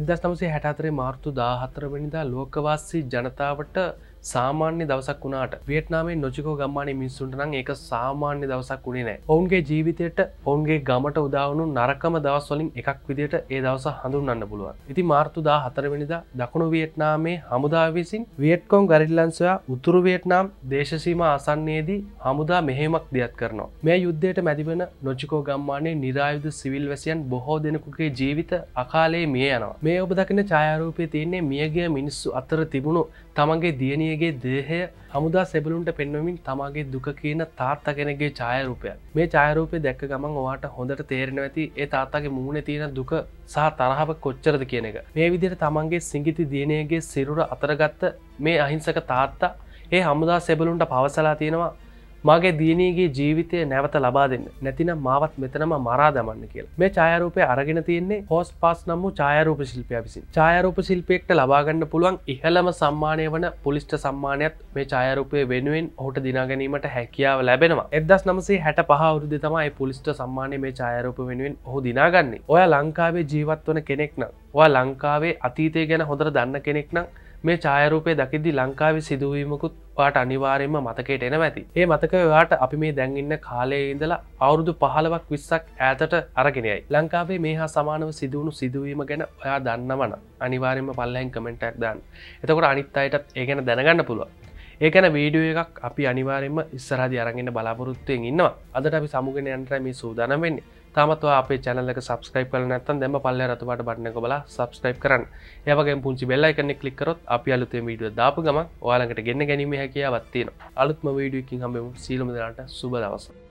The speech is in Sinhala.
එදස් නමසේ හැටතරේ මාර්තු දාහතරවනිදා ලෝකවාස්සී ජනතාවට සාමාන්‍ය දවසක් වුණට වියට්නාමේ නොචිකෝ ගම්මාන මිනිස්සුන්ටන ඒක සාමාන්‍ය දවසක් වුණේ නෑ ඔවුන්ගේ ජීවිතයට ඔවුන්ගේ ගමට උදාවනු නරකම දවස්වලින් එකක් විදිට ඒ දවස හඳුන්න්න පුළුවන් ඉති මාර්තුදා හතරවෙනිද දකුණු වියට්නාමේ හමුදා විසින් වියට්කොන් ගරිල්ලන්සයා උතුරු වියට්නාම් දේශසීම ආසන්නයේදී හමුදා මෙහෙමක් දෙයක් කරනවා මේ යුද්ධයට මැතිවන නොචිකෝ ගම්මානේ නිරායුද සිවිල් වැසියන් බොහෝ දෙනෙකුගේ ජීවිත අකාලේ මිය යනවා මේ ඔබ දකින චායරූපය තියන්නේ මියගේ මිනිස්සු අතර තිබුණු තමන්ගේ දියනිය මියගේ දේහය හමුදා සෙබලුන්ට පෙන්වමින් තමාගේ දුක කියන තාත්තා කෙනගේ චායරූපය මේ චායරූපය දැක්ක ගමන් ඔවාට හොඳට තේරෙන ඇති ඒ තාත්තාගේ මූුණ තියෙන දුක සහ තරහව කොච්චරද කියන එක මේ විදිර තමන්ගේ සිංගිති දියනයගේ සිරුර අතරගත්ත මේ අහිංසක තාත්තා ඒ හමුදා සෙබලුන්ට පවසලා තියෙනවා මගේ දීනීගේ ජීවිතය නැවත ලබා දෙන්න නැතිනම් මාවත් මෙතනම මරා දමන්න කියලා මේ චායරූපය අරගෙන තියන්නේ හෝස් පාස් නම්ම චායරූප ශිල්පය විසින් චායරූප ශිල්පයෙක්ට ලබාගන්න පුළුවන් ඉහළම සම්මානය වන පුලිෂ්ට සම්මානයත් මේ චායරූපය වෙනුවෙන් ඔහුට දිනාගැනීමට හැකියාව ලැබෙනවා එදස් නමසේ හැට පහවුරුද තමයි පුලිස්ට සම්මානය මේ චායරූප වෙනුවෙන් ඔහු දිනාගන්නේ ඔය ලංකාවේ ජීවත් වන කෙනෙක් නම් වා ලංකාවේ අතීතය ගැන හොඳර දන්න කෙනෙක් නම් මේ ඡායරූපය දකිද්දි ලංකාවේ සිදුවීමකුත් වාට අනිවාරයෙන්ම මතකයට එන ඇති ඒ මතක වාට අපි මේ දැන්ඉන්න කාලයේ ඉඳලා අවුරුදු පහලවක් විස්සක් ඇතට අරගෙනයි ලංකාවේ මේ හා සමානව සිදුවුණු සිදුවීම ගැන ඔයා දන්නවන අනිවාරෙන්ම පල්ලයින් කමෙන්ටක් දන්න එතකොට අනිත් අයටත් ඒ ගැන දැනගන්න පුළුව ඒකන වීඩිය එකක් අපි අනිවාරෙන්ම ඉස්සරහදි අරගෙන බලාපොරොත්තයෙන් ඉන්නවා අදට අපි සමුගෙන යන්ට්‍ර මේ සූදානම් වෙන්නේ තමත්වා අපේ චැනල්ලක සබස්ක්‍රයිප කල නැත්තන් දෙම පල්ල රතුවට බටන බල සබස්ක්‍රයිප් කරන්න ඒවගේ පුංචි බෙල්ල එකනෙ කලික්කරොත් අපි අලුතේ වීඩිය දාපු ගම ඔයාලකට ගෙන්න්න ගැනීම හැකියාවත්තියෙන අලුත්ම වීඩියකින් හම සීලමදරට සුබ දවසා